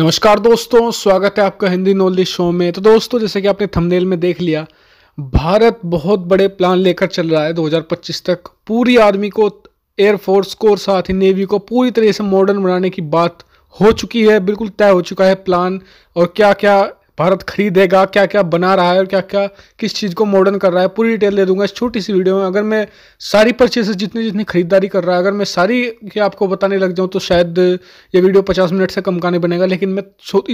नमस्कार दोस्तों स्वागत है आपका हिंदी नॉलेज शो में तो दोस्तों जैसे कि आपने थंबनेल में देख लिया भारत बहुत बड़े प्लान लेकर चल रहा है 2025 तक पूरी आर्मी को एयरफोर्स को और साथ ही नेवी को पूरी तरह से मॉडर्न बनाने की बात हो चुकी है बिल्कुल तय हो चुका है प्लान और क्या क्या भारत खरीदेगा क्या क्या बना रहा है और क्या क्या किस चीज़ को मॉडर्न कर रहा है पूरी डिटेल दे दूंगा इस छोटी सी वीडियो में अगर मैं सारी परचेसेस जितनी जितनी खरीदारी कर रहा है अगर मैं सारी की आपको बताने लग जाऊँ तो शायद ये वीडियो पचास मिनट से कम का नहीं बनेगा लेकिन मैं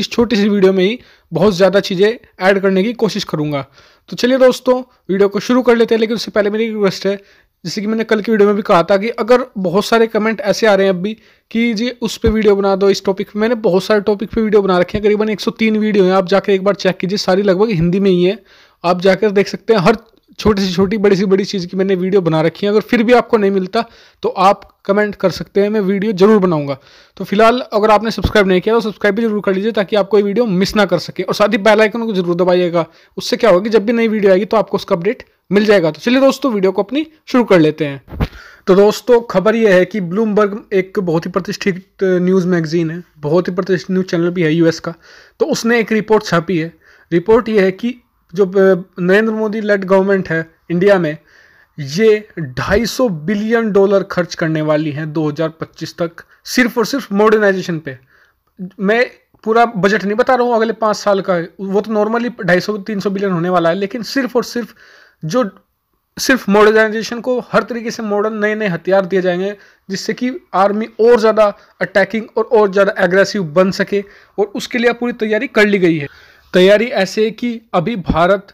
इस छोटी सी वीडियो में ही बहुत ज़्यादा चीज़ें ऐड करने की कोशिश करूँगा तो चलिए दोस्तों वीडियो को शुरू कर लेते हैं लेकिन उससे पहले मेरी रिक्वेस्ट है जैसे कि मैंने कल की वीडियो में भी कहा था कि अगर बहुत सारे कमेंट ऐसे आ रहे हैं अभी कि जी उस पर वीडियो बना दो इस टॉपिक पे मैंने बहुत सारे टॉपिक पे वीडियो बना रखे हैं करीबन 103 वीडियो हैं आप जाकर एक बार चेक कीजिए सारी लगभग हिंदी में ही है आप जाकर देख सकते हैं हर छोटी सी छोटी बड़ी सी बड़ी चीज़ की मैंने वीडियो बना रखी है अगर फिर भी आपको नहीं मिलता तो आप कमेंट कर सकते हैं मैं वीडियो जरूर बनाऊंगा तो फिलहाल अगर आपने सब्सक्राइब नहीं किया तो सब्सक्राइब भी जरूर कर लीजिए ताकि आप कोई वीडियो मिस ना कर सके और साथ ही बेल आइकन को जरूर दबाइएगा उससे क्या होगा कि जब भी नई वीडियो आएगी तो आपको उसका अपडेट मिल जाएगा तो चलिए दोस्तों वीडियो को अपनी शुरू कर लेते हैं तो दोस्तों खबर यह है कि ब्लूमबर्ग एक बहुत ही प्रतिष्ठित न्यूज़ मैगजीन है बहुत ही प्रतिष्ठित न्यूज़ चैनल भी है यूएस का तो उसने एक रिपोर्ट छापी है रिपोर्ट यह है कि जो नरेंद्र मोदी लेड गवर्नमेंट है इंडिया में ये 250 बिलियन डॉलर खर्च करने वाली हैं 2025 तक सिर्फ और सिर्फ मॉडर्नाइजेशन पे मैं पूरा बजट नहीं बता रहा हूँ अगले पाँच साल का वो तो नॉर्मली 250 300 बिलियन होने वाला है लेकिन सिर्फ और सिर्फ जो सिर्फ मॉडर्नाइजेशन को हर तरीके से मॉडर्न नए नए हथियार दिए जाएंगे जिससे कि आर्मी और ज़्यादा अटैकिंग और और ज़्यादा एग्रेसिव बन सके और उसके लिए पूरी तैयारी कर ली गई है तैयारी ऐसे है कि अभी भारत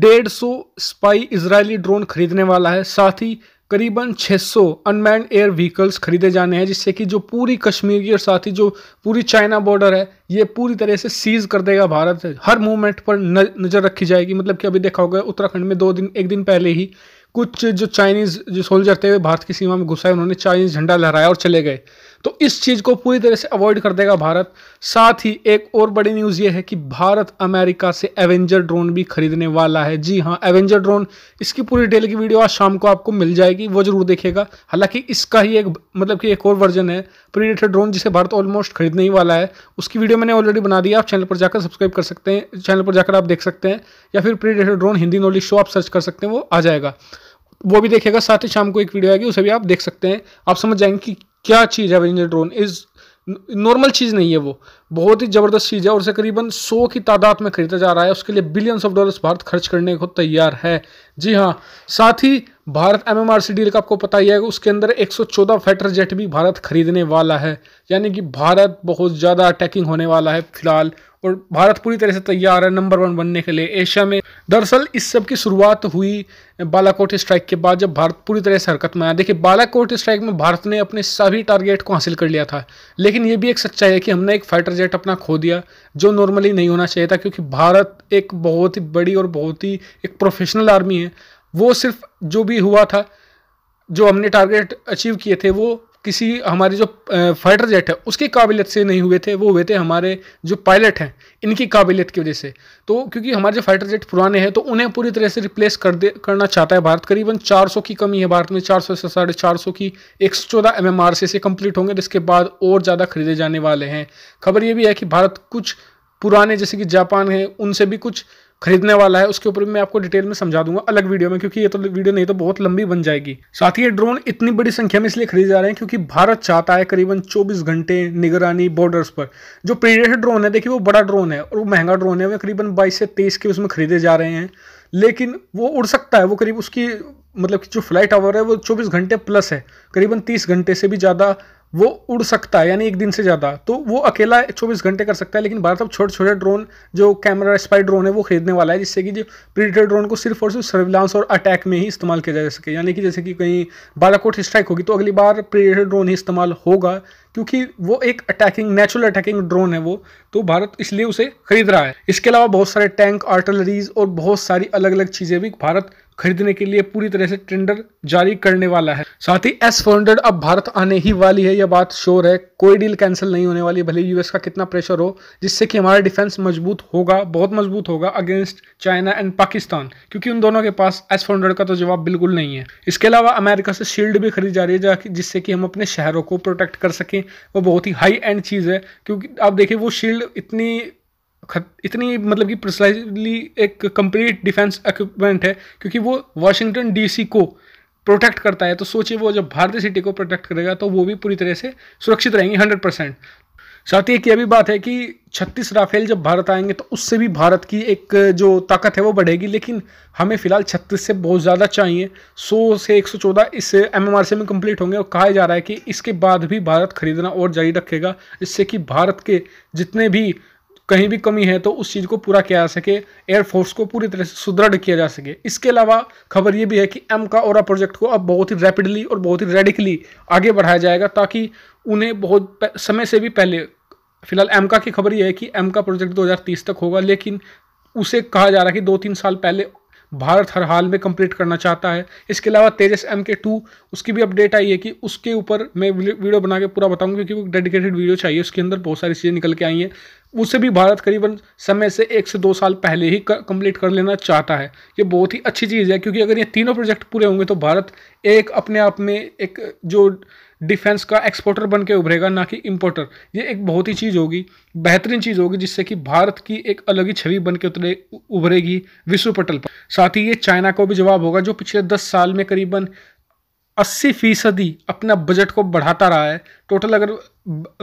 डेढ़ सौ स्पाई इजरायली ड्रोन खरीदने वाला है साथ ही करीबन 600 अनमैंड एयर व्हीकल्स खरीदे जाने हैं जिससे कि जो पूरी कश्मीर की और साथ ही जो पूरी चाइना बॉर्डर है ये पूरी तरह से सीज कर देगा भारत हर मूवमेंट पर नज़र रखी जाएगी मतलब कि अभी देखा होगा उत्तराखंड में दो दिन एक दिन पहले ही कुछ जो चाइनीज़ जो सोल्जर थे भारत की सीमा में घुसाए उन्होंने चाइनीज़ झंडा लहराया और चले गए तो इस चीज़ को पूरी तरह से अवॉइड कर देगा भारत साथ ही एक और बड़ी न्यूज़ ये है कि भारत अमेरिका से एवेंजर ड्रोन भी खरीदने वाला है जी हाँ एवेंजर ड्रोन इसकी पूरी डिटेल की वीडियो आज शाम को आपको मिल जाएगी वो जरूर देखेगा हालांकि इसका ही एक मतलब कि एक और वर्जन है प्रीडेटर ड्रोन जिसे भारत ऑलमोस्ट खरीदने ही वाला है उसकी वीडियो मैंने ऑलरेडी बना दी आप चैनल पर जाकर सब्सक्राइब कर सकते हैं चैनल पर जाकर आप देख सकते हैं या फिर Predator drone Hindi knowledge show आप सर्च कर सकते हैं वो आ जाएगा वो भी देखेगा साथ ही शाम को एक वीडियो आएगी उसे भी आप देख सकते हैं आप समझ जाएंगे कि क्या चीज़ है ड्रोन इज़ नॉर्मल चीज़ नहीं है वो बहुत ही ज़बरदस्त चीज़ है और उसे करीबन सौ की तादाद में खरीदा जा रहा है उसके लिए बिलियंस ऑफ डॉलर्स भारत खर्च करने को तैयार है जी हाँ साथ ही Bharat M M R C deal का आपको पता ही है उसके अंदर 114 फाइटर जेट भी भारत खरीदने वाला है यानी कि भारत बहुत ज़्यादा अटैकिंग होने वाला है फिलहाल और भारत पूरी तरह से तैयार है नंबर वन बनने के लिए एशिया में दरअसल इस सब की शुरुआत हुई बालाकोट स्ट्राइक के बाद जब भारत पूरी तरह से हरकत में आया देखिए बालाकोट स्ट्राइक में भारत ने अपने सभी टारगेट को हासिल कर लिया था लेकिन ये भी एक सच्चाई है कि हमने एक फाइटर बजट अपना खो दिया जो नॉर्मली नहीं होना चाहिए था क्योंकि भारत एक बहुत ही बड़ी और बहुत ही एक प्रोफेशनल आर्मी है वो सिर्फ जो भी हुआ था जो हमने टारगेट अचीव किए थे वो किसी हमारी जो फाइटर जेट है उसकी काबिलियत से नहीं हुए थे वो हुए थे हमारे जो पायलट हैं इनकी काबिलियत की वजह से तो क्योंकि हमारे जो फाइटर जेट पुराने हैं तो उन्हें पूरी तरह से रिप्लेस कर दे करना चाहता है भारत करीबन 400 की कमी है भारत में 400 से साढ़े चार की एक सौ चौदह एम एम आर से कंप्लीट होंगे जिसके बाद और ज़्यादा खरीदे जाने वाले हैं खबर ये भी है कि भारत कुछ पुराने जैसे कि जापान है उनसे भी कुछ खरीदने वाला है उसके ऊपर भी मैं आपको डिटेल में समझा दूंगा अलग वीडियो में क्योंकि ये तो वीडियो नहीं तो बहुत लंबी बन जाएगी साथ ही ये ड्रोन इतनी बड़ी संख्या में इसलिए खरीदे जा रहे हैं क्योंकि भारत चाहता है करीबन चौबीस घंटे निगरानी बॉर्डर्स पर जो प्रीडेटर ड्रोन है देखिए वो बड़ा ड्रोन है और वो महंगा ड्रोन है वह करीबन बाईस से तेईस के उसमें खरीदे जा रहे हैं लेकिन वो उड़ सकता है वो करीब उसकी मतलब कि जो फ्लाइट आवर है वो 24 घंटे प्लस है करीबन 30 घंटे से भी ज़्यादा वो उड़ सकता है यानी एक दिन से ज़्यादा तो वो अकेला 24 घंटे कर सकता है लेकिन भारत अब छोटे छोटे ड्रोन जो कैमरा स्पाई ड्रोन है वो खरीदने वाला है जिससे कि जो प्रीडेटर ड्रोन को सिर्फ और सिर्फ सर्विलांस और अटैक में ही इस्तेमाल किया जा सके यानी कि जैसे कि कहीं बालाकोट स्ट्राइक होगी तो अगली बार प्रीडेटर ड्रोन ही इस्तेमाल होगा क्योंकि वो एक अटैकिंग नेचुरल अटैकिंग ड्रोन है वो तो भारत इसलिए उसे खरीद रहा है इसके अलावा बहुत सारे टैंक आर्टलरीज और बहुत सारी अलग अलग चीज़ें भी भारत खरीदने के लिए पूरी तरह से टेंडर जारी करने वाला है साथ ही एस फोर हंड्रेड अब भारत आने ही वाली है यह बात श्योर है कोई डील कैंसिल नहीं होने वाली भले यूएस का कितना प्रेशर हो जिससे कि हमारा डिफेंस मजबूत होगा बहुत मजबूत होगा अगेंस्ट चाइना एंड पाकिस्तान क्योंकि उन दोनों के पास एस फोर हंड्रेड का तो जवाब बिल्कुल नहीं है इसके अलावा अमेरिका से शील्ड भी खरीदी जा रही है जिससे कि हम अपने शहरों को प्रोटेक्ट कर सकें वो बहुत ही हाई एंड चीज़ है क्योंकि आप देखिए वो शील्ड इतनी इतनी मतलब कि प्रिसाइजली एक कंप्लीट डिफेंस इक्विपमेंट है क्योंकि वो वाशिंगटन डीसी को प्रोटेक्ट करता है तो सोचिए वो जब भारतीय सिटी को प्रोटेक्ट करेगा तो वो भी पूरी तरह से सुरक्षित रहेंगे हंड्रेड परसेंट साथ ही एक यह भी बात है कि छत्तीस राफेल जब भारत आएंगे तो उससे भी भारत की एक जो ताकत है वो बढ़ेगी लेकिन हमें फिलहाल छत्तीस से बहुत ज़्यादा चाहिए 100 से 114 इस एम में कंप्लीट होंगे और कहा जा रहा है कि इसके बाद भी भारत खरीदना और जारी रखेगा इससे कि भारत के जितने भी कहीं भी कमी है तो उस चीज़ को पूरा किया जा सके एयरफोर्स को पूरी तरह से सुदृढ़ किया जा सके इसके अलावा खबर ये भी है कि एम का और प्रोजेक्ट को अब बहुत ही रैपिडली और बहुत ही रेडिकली आगे बढ़ाया जाएगा ताकि उन्हें बहुत समय से भी पहले फिलहाल एम का की खबर यह है कि एम का प्रोजेक्ट 2030 तक होगा लेकिन उसे कहा जा रहा है कि दो तीन साल पहले भारत हर हाल में कंप्लीट करना चाहता है इसके अलावा तेजस एम के टू उसकी भी अपडेट आई है कि उसके ऊपर मैं वीडियो बना के पूरा बताऊंगा क्योंकि वो डेडिकेटेड वीडियो चाहिए उसके अंदर बहुत सारी चीज़ें निकल के आई हैं उसे भी भारत करीबन समय से एक से दो साल पहले ही कंप्लीट कर लेना चाहता है ये बहुत ही अच्छी चीज़ है क्योंकि अगर ये तीनों प्रोजेक्ट पूरे होंगे तो भारत एक अपने आप में एक जो डिफेंस का एक्सपोर्टर बन के उभरेगा ना कि इम्पोर्टर ये एक बहुत ही चीज़ होगी बेहतरीन चीज़ होगी जिससे कि भारत की एक अलग ही छवि बन के उतरे उभरेगी विश्व पटल पर साथ ही ये चाइना को भी जवाब होगा जो पिछले दस साल में करीबन अस्सी फीसदी अपना बजट को बढ़ाता रहा है टोटल अगर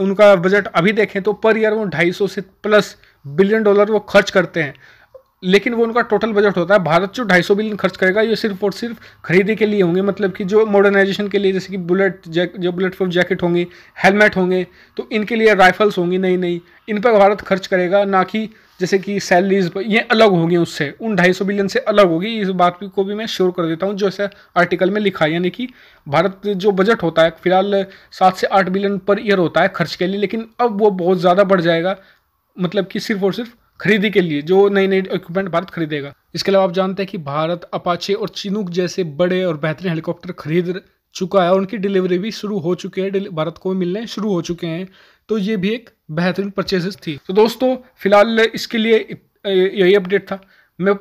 उनका बजट अभी देखें तो पर ईयर वो ढाई सौ से प्लस बिलियन डॉलर वो खर्च करते हैं लेकिन वो उनका टोटल बजट होता है भारत जो ढाई सौ बिलियन खर्च करेगा ये सिर्फ और सिर्फ खरीदी के लिए होंगे मतलब कि जो मॉडर्नाइजेशन के लिए जैसे कि बुलेट जैक जो बुलेट प्रूफ जैकेट होंगे हेलमेट होंगे तो इनके लिए राइफल्स होंगी नई नई इन पर भारत खर्च करेगा ना कि जैसे कि सैलरीज ये अलग होंगी उससे उन ढाई सौ बिलियन से अलग होगी इस बात को भी मैं श्योर कर देता हूँ जो ऐसे आर्टिकल में लिखा है यानी कि भारत जो बजट होता है फिलहाल सात से आठ बिलियन पर ईयर होता है खर्च के लिए लेकिन अब वो बहुत ज़्यादा बढ़ जाएगा मतलब कि सिर्फ और सिर्फ खरीदी के लिए जो नई नई इक्विपमेंट भारत खरीदेगा इसके अलावा आप जानते हैं कि भारत अपाचे और चिनुक जैसे बड़े और बेहतरीन हेलीकॉप्टर खरीद चुका है और उनकी डिलीवरी भी शुरू हो चुकी है भारत को मिलने शुरू हो चुके हैं तो ये भी एक बेहतरीन परचेजेस थी तो दोस्तों फिलहाल इसके लिए यही अपडेट था मैं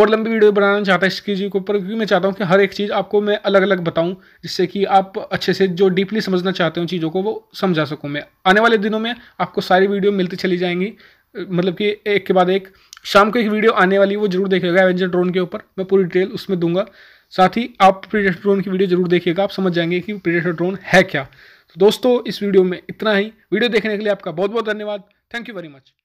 और लंबी वीडियो बनाना चाहता है इस चीज़ के ऊपर क्योंकि मैं चाहता हूँ कि हर एक चीज़ आपको मैं अलग अलग बताऊँ जिससे कि आप अच्छे से जो डीपली समझना चाहते हो चीज़ों को वो समझा सकूँ मैं आने वाले दिनों में आपको सारी वीडियो मिलती चली जाएंगी मतलब कि एक के बाद एक शाम को एक वीडियो आने वाली है वो जरूर देखेगा एवेंजर ड्रोन के ऊपर मैं पूरी डिटेल उसमें दूंगा साथ ही आप प्रीडेटर ड्रोन की वीडियो जरूर देखिएगा आप समझ जाएंगे कि प्रीडेटर ड्रोन है क्या तो दोस्तों इस वीडियो में इतना ही वीडियो देखने के लिए आपका बहुत बहुत धन्यवाद थैंक यू वेरी मच